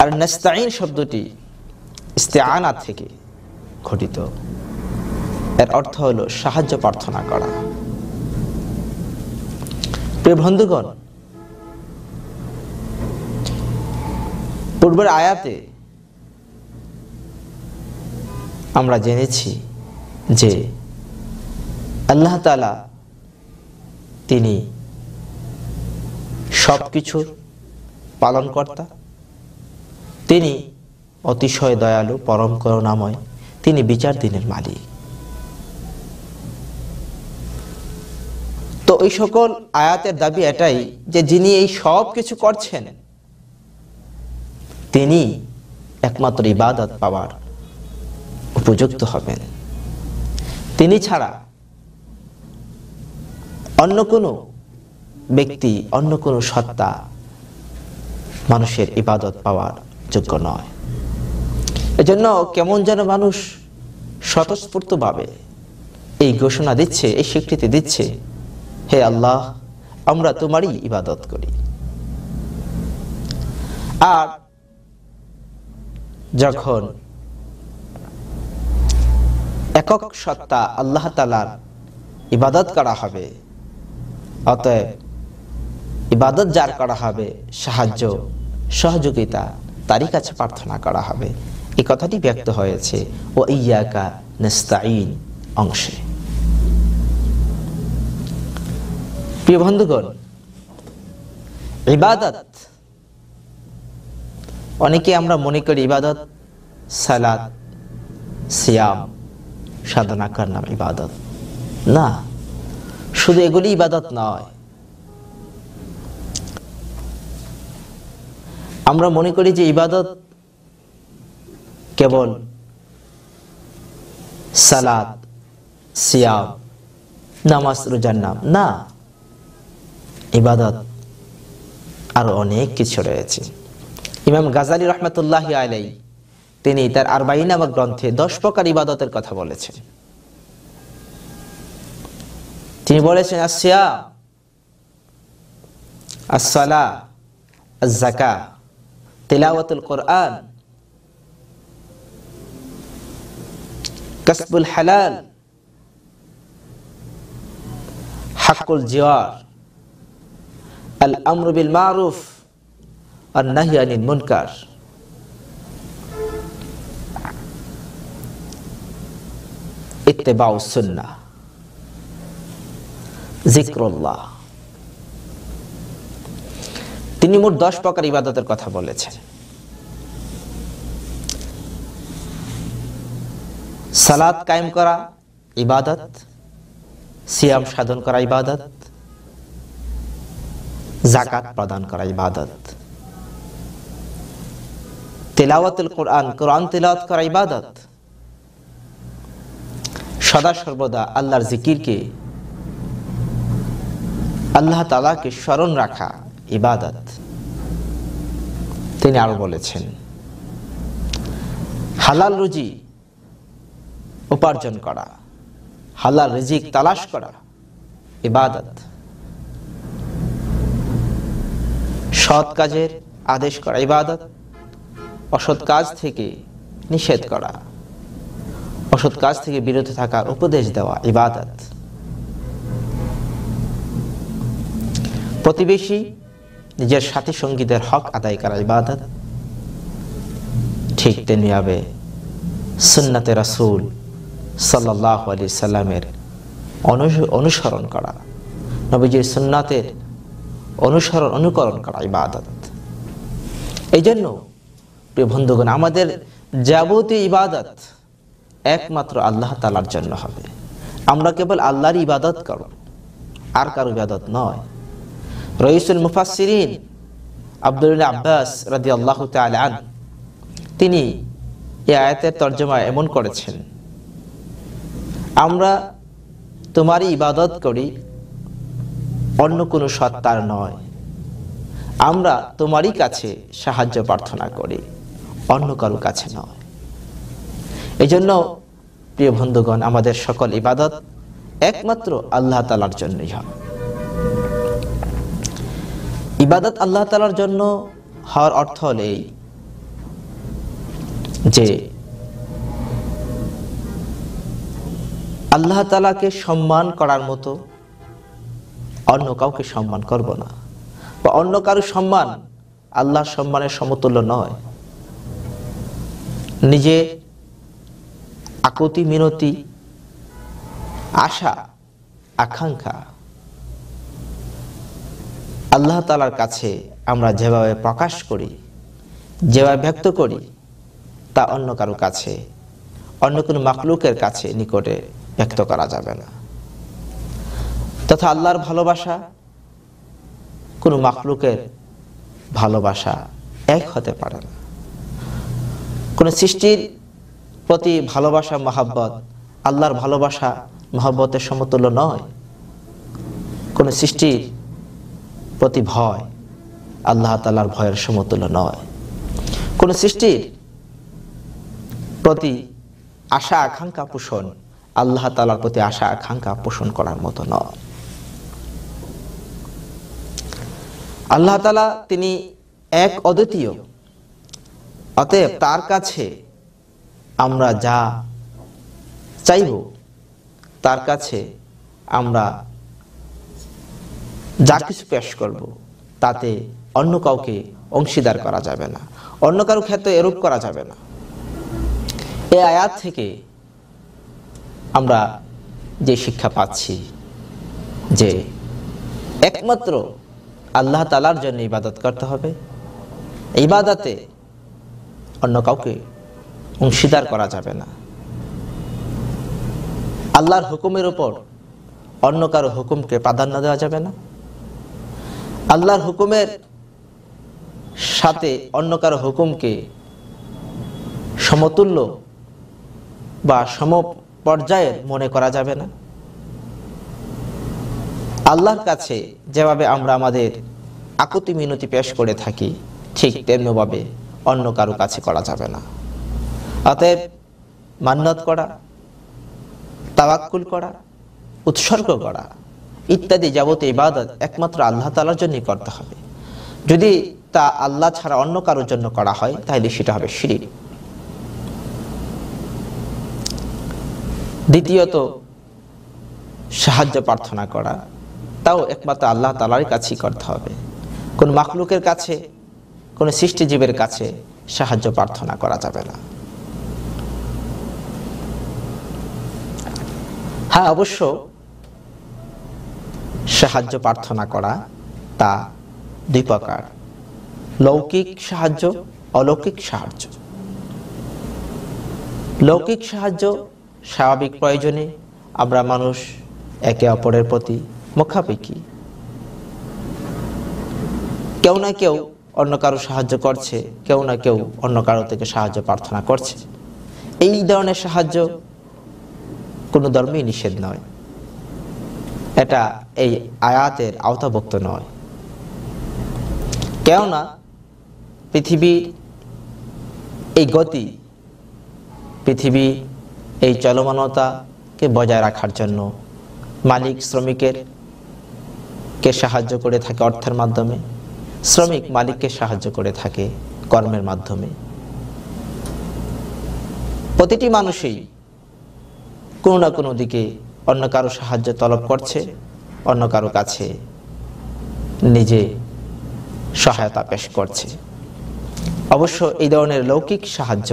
আর নাস্তাইন শব্দটি ইস্তেআনা থেকে ঘটিত এর অর্থ হলো সাহায্য প্রার্থনা করা প্রিয় বন্ধুগণ পূর্বের আয়াতে আমরা জেনেছি যে আল্লাহ তালা তিনি সব কিছুর পালনকর্তা তিনি অতিশয় দয়ালু পরম করুণাময় তিনি বিচার দিনের মালিক তো এই সকল আয়াতের দাবি এটাই যে যিনি এই সব কিছু করছেন তিনি একমাত্র ইবাদত পাওয়ার উপযুক্ত হবেন তিনি ছাড়া অন্য কোনো ব্যক্তি অন্য কোনো সত্তা মানুষের ইবাদত পাওয়ার যোগ্য নয় এজন্য কেমন যেন মানুষ স্বতঃস্ফূর্ত ভাবে এই ঘোষণা দিচ্ছে এই স্বীকৃতি দিচ্ছে হে আল্লাহ আমরা তোমারই ইবাদত করি আর যখন একক সত্তা আল্লাহ তালার ইবাদত করা হবে অতএব ইবাদত যার করা হবে সাহায্য সহযোগিতা তারই কাছে প্রার্থনা করা হবে এ কথাটি ব্যক্ত হয়েছে ও ইয়াকা নেস্তাইন অংশে প্রিয় বন্ধুগণ ইবাদত অনেকে আমরা মনে করি ইবাদত সালাদ সিয়াম সাধনা করার নাম ইবাদত না শুধু এগুলি ইবাদত নয় আমরা মনে করি যে ইবাদত কেবল সালাদ সিয়াব নামাজ রোজার নাম না ইবাদত আরো অনেক কিছু রয়েছে ইমাম গাজালি রহমতুল্লাহ আলাই তিনি তার আরবাই নামক গ্রন্থে দশ প্রকার ইবাদতের কথা বলেছেন তিনি বলেছেন আসিয়া আসলা জাকা تلاوة القرآن كسب الحلال حق الجوار الأمر بالمعروف النهي عن المنكر اتباع السنة ذكر الله তিনি মোট দশ প্রকার ইবাদতের কথা বলেছেন সালাদ কায়েম করা ইবাদত সিয়াম সাধন করা ইবাদত জাকাত প্রদান করা ইবাদত তেলাওয়াতুল কোরআন কোরআন তেলাওয়াত করা ইবাদত সদা সর্বদা আল্লাহর জিকিরকে আল্লাহ তালাকে স্মরণ রাখা ইবাদত তিনি আরো বলেছেন হালাল রুজি উপার্জন করা হালাল রিজিক তালাশ করা ইবাদত সৎ কাজের আদেশ করা ইবাদত অসৎ কাজ থেকে নিষেধ করা অসৎ কাজ থেকে বিরত থাকার উপদেশ দেওয়া ইবাদত প্রতিবেশী নিজের সাথী সঙ্গীদের হক আদায় করা ইবাদত ঠিক তেমনি হবে সুন্নাতে রাসুল সাল্লাহ আলি সাল্লামের অনুসরণ করা নবীজির সুন্নাতের অনুসরণ অনুকরণ করা ইবাদত এই জন্য প্রিয় বন্ধুগণ আমাদের যাবতীয় ইবাদত একমাত্র আল্লাহ তালার জন্য হবে আমরা কেবল আল্লাহর ইবাদত করব আর কারো ইবাদত নয় রইসুল মুফাসিরিন আব্দুল আব্বাস রাজি আল্লাহ তালান তিনি এ আয়াতের তর্জমা এমন করেছেন আমরা তোমারই ইবাদত করি অন্য কোনো সত্তার নয় আমরা তোমারই কাছে সাহায্য প্রার্থনা করি অন্য কারো কাছে নয় এই জন্য প্রিয় বন্ধুগণ আমাদের সকল ইবাদত একমাত্র আল্লাহ তালার জন্যই হয় ইবাদত আল্লাহ তালার জন্য হওয়ার অর্থ হল এই যে আল্লাহ তালাকে সম্মান করার মতো অন্য কাউকে সম্মান করব না বা অন্য কারো সম্মান আল্লাহর সম্মানের সমতুল্য নয় নিজে আকতি মিনতি আশা আকাঙ্ক্ষা আল্লাহ তালার কাছে আমরা যেভাবে প্রকাশ করি যেভাবে ব্যক্ত করি তা অন্য কারো কাছে অন্য কোনো মাকলুকের কাছে নিকটে ব্যক্ত করা যাবে না তথা আল্লাহর ভালোবাসা কোনো মাকলুকের ভালোবাসা এক হতে পারে না কোনো সৃষ্টির প্রতি ভালোবাসা মহাব্বত আল্লাহর ভালোবাসা মহাব্বতের সমতুল্য নয় কোনো সৃষ্টির প্রতি ভয় আল্লাহ তালার ভয়ের সমতুল্য নয় কোন সৃষ্টির প্রতি আশা আকাঙ্ক্ষা পোষণ আল্লাহ তালার প্রতি আশা আকাঙ্ক্ষা পোষণ করার মতো নয় আল্লাহ তালা তিনি এক অদ্বিতীয় অতএব তার কাছে আমরা যা চাইব তার কাছে আমরা যা কিছু পেশ করব তাতে অন্য কাউকে অংশীদার করা যাবে না অন্য কারো ক্ষেত্রে এরূপ করা যাবে না এ আয়াত থেকে আমরা যে শিক্ষা পাচ্ছি যে একমাত্র আল্লাহ তালার জন্য ইবাদত করতে হবে ইবাদতে অন্য কাউকে অংশীদার করা যাবে না আল্লাহর হুকুমের ওপর অন্য কারো হুকুমকে প্রাধান্য দেওয়া যাবে না আল্লাহর হুকুমের সাথে অন্য কারো হুকুমকে সমতুল্য বা সম পর্যায়ের মনে করা যাবে না আল্লাহর কাছে যেভাবে আমরা আমাদের আকুতি মিনতি পেশ করে থাকি ঠিক তেমনভাবে অন্য কারো কাছে করা যাবে না অতএব মান্যত করা তাওয়াক্কুল করা উৎসর্গ করা ইত্যাদি যাবতীয় ইবাদত একমাত্র আল্লাহ তালার জন্যই করতে হবে যদি তা আল্লাহ ছাড়া অন্য কারোর জন্য করা হয় তাহলে সেটা হবে শিরিক দ্বিতীয়ত সাহায্য প্রার্থনা করা তাও একমাত্র আল্লাহ তালার কাছেই করতে হবে কোন মাখলুকের কাছে কোন সৃষ্টিজীবের কাছে সাহায্য প্রার্থনা করা যাবে না হ্যাঁ অবশ্য সাহায্য প্রার্থনা করা তা দুই প্রকার লৌকিক সাহায্য অলৌকিক সাহায্য লৌকিক সাহায্য স্বাভাবিক প্রয়োজনে আমরা মানুষ একে অপরের প্রতি মুখাপেক্ষি কেউ না কেউ অন্য কারো সাহায্য করছে কেউ না কেউ অন্য কারো থেকে সাহায্য প্রার্থনা করছে এই ধরনের সাহায্য কোনো ধর্মেই নিষেধ নয় এটা এই আয়াতের আওতাভুক্ত নয় কেননা পৃথিবীর এই গতি পৃথিবী এই চলমানতাকে বজায় রাখার জন্য মালিক শ্রমিকের কে সাহায্য করে থাকে অর্থের মাধ্যমে শ্রমিক মালিককে সাহায্য করে থাকে কর্মের মাধ্যমে প্রতিটি মানুষই কোনো না কোনো দিকে অন্য কারো সাহায্য তলব করছে অন্য কারো কাছে নিজে সহায়তা পেশ করছে অবশ্য এই ধরনের লৌকিক সাহায্য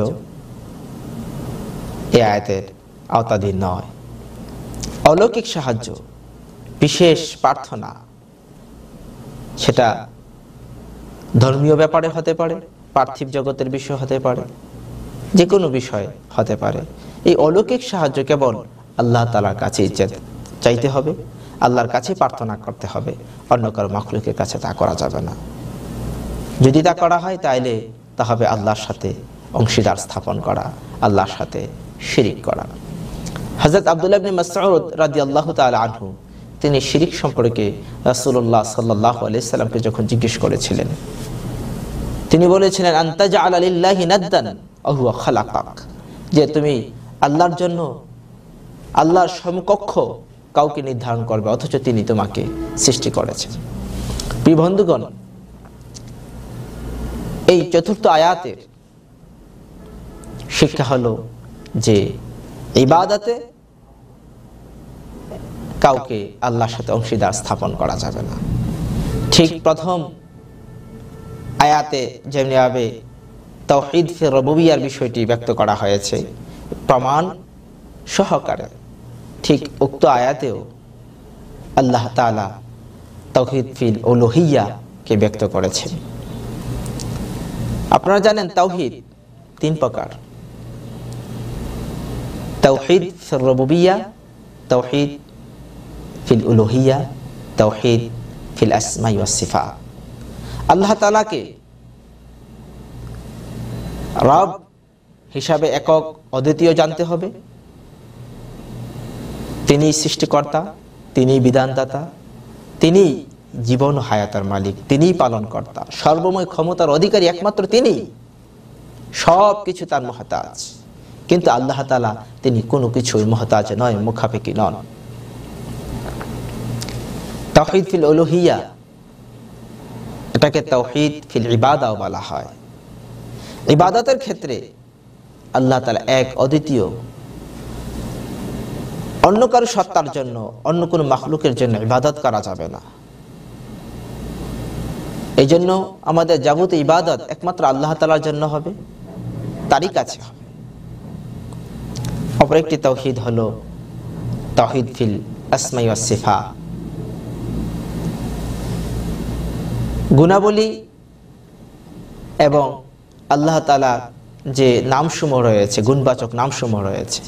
এ আয়তের আওতাধীন নয় অলৌকিক সাহায্য বিশেষ প্রার্থনা সেটা ধর্মীয় ব্যাপারে হতে পারে পার্থিব জগতের বিষয় হতে পারে যে কোনো বিষয় হতে পারে এই অলৌকিক সাহায্য কেবল আল্লাহ তালার কাছে চাইতে হবে আল্লাহর কাছে প্রার্থনা করতে হবে অন্য কারো মখলুকের কাছে তা করা যাবে না যদি তা করা হয় তাইলে তা হবে আল্লাহর সাথে অংশীদার স্থাপন করা আল্লাহর সাথে শিরিক করা হজরত আবদুল্লাহ ইবনে রাজি আল্লাহ তাআলা আনহু তিনি শিরিক সম্পর্কে রাসুল্লাহ সাল্লাহ আলাইসাল্লামকে সাল্লামকে যখন জিজ্ঞেস করেছিলেন তিনি বলেছিলেন আল আলিল্লাহ নাদ্দান ওয়া খালাকাক যে তুমি আল্লাহর জন্য আল্লাহর সমকক্ষ কাউকে নির্ধারণ করবে অথচ তিনি তোমাকে সৃষ্টি করেছেন বন্ধুগণ এই চতুর্থ আয়াতের শিক্ষা হলো যে ইবাদাতে কাউকে আল্লাহর সাথে অংশীদার স্থাপন করা যাবে না ঠিক প্রথম আয়াতে যেমনিভাবে তৌহিদ রবিয়ার বিষয়টি ব্যক্ত করা হয়েছে প্রমাণ সহকারে ঠিক উক্ত আয়াতেও আল্লাহ তালা তৌহিদ ফিল কে ব্যক্ত করেছেন আপনারা জানেন তৌহিদ তিন প্রকার তৌহিদ সর্ববিয়া তৌহিদ ফিল উলোহিয়া তৌহিদ ফিল আসমাই ওয়াসিফা আল্লাহ তালাকে রব হিসাবে একক অদ্বিতীয় জানতে হবে তিনি সৃষ্টিকর্তা তিনি বিধানদাতা তিনি জীবন হায়াতার মালিক তিনি পালনকর্তা সর্বময় ক্ষমতার অধিকারী একমাত্র তিনি সব কিছু তার মহাতাজ কিন্তু আল্লাহ তালা তিনি কোনো কিছুই মহাতাজ নয় মুখাপেকি নন তহিদ ফিল ওলোহিয়া এটাকে তহিদ ফিল ইবাদাও বলা হয় ইবাদতের ক্ষেত্রে আল্লাহ তালা এক অদ্বিতীয় অন্য কারো সত্তার জন্য অন্য কোনো মাখলুকের জন্য ইবাদত করা যাবে না এই জন্য আমাদের জাগত ইবাদত একমাত্র আল্লাহ তালার জন্য হবে তারই কাছে হবে অপর একটি তহিদ হল তহিদ ফিল আসমাই সিফা গুণাবলী এবং আল্লাহ তালা যে নামসমূহ রয়েছে গুণবাচক নামসমূহ রয়েছে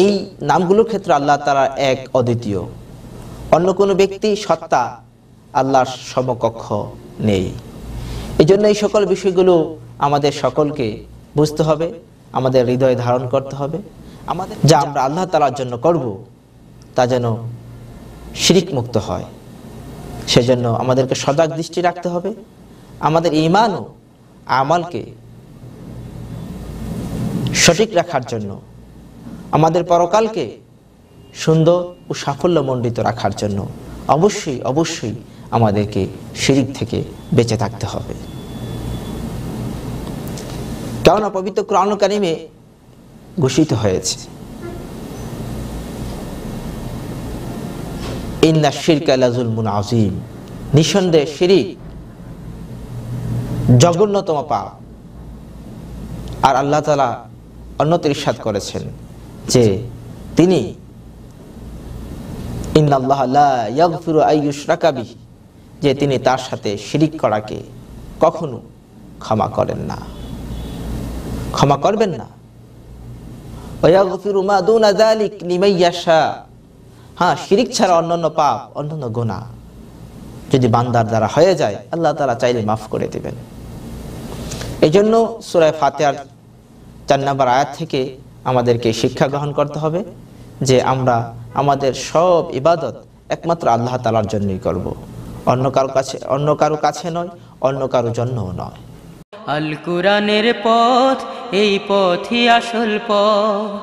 এই নামগুলোর ক্ষেত্রে আল্লাহ তারা এক অদ্বিতীয় অন্য কোনো ব্যক্তি সত্তা আল্লাহর সমকক্ষ নেই এই জন্য এই সকল বিষয়গুলো আমাদের সকলকে বুঝতে হবে আমাদের হৃদয়ে ধারণ করতে হবে আমাদের যা আমরা আল্লাহ তালার জন্য করব তা যেন শিরিক মুক্ত হয় সেজন্য আমাদেরকে সজাগ দৃষ্টি রাখতে হবে আমাদের ইমান ও আমালকে সঠিক রাখার জন্য আমাদের পরকালকে সুন্দর ও সাফল্যমণ্ডিত রাখার জন্য অবশ্যই অবশ্যই আমাদেরকে শিরিক থেকে বেঁচে থাকতে হবে কারণ পবিত্র কোরআন ঘোষিত হয়েছে ইন্না শিরকালাজুলমুন আজিম নিঃসন্দেহ শিরিক জঘন্যতম পাপ আর আল্লাহ তালা অন্যতির সাত করেছেন যে তিনি যে তিনি তার সাথে শিরিক করাকে কখনো ক্ষমা করেন না ক্ষমা করবেন না হ্যাঁ শিরিক ছাড়া অন্যান্য পাপ অন্যান্য গোনা যদি বান্দার দ্বারা হয়ে যায় আল্লাহ তারা চাইলে মাফ করে দেবেন এই জন্য সুরায় ফাতে চার নম্বর আয়াত থেকে আমাদেরকে শিক্ষা গ্রহণ করতে হবে যে আমরা আমাদের সব ইবাদত একমাত্র আল্লাহ তালার জন্যই করব। অন্য কারো কাছে অন্য কারো কাছে নয় অন্য কারো জন্যও নয় আল কুরানের পথ এই পথই আসল পথ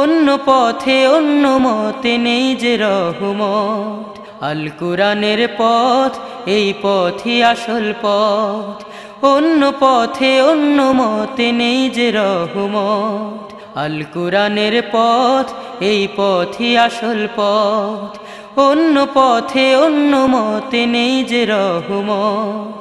অন্য পথে অন্য মতে নেই যে রহমত আল কুরানের পথ এই পথই আসল পথ অন্য পথে অন্য মতে নেই যে রহমত আল কুরানের পথ এই পথই আসল পথ অন্য পথে অন্য মতে নেই যে রহমত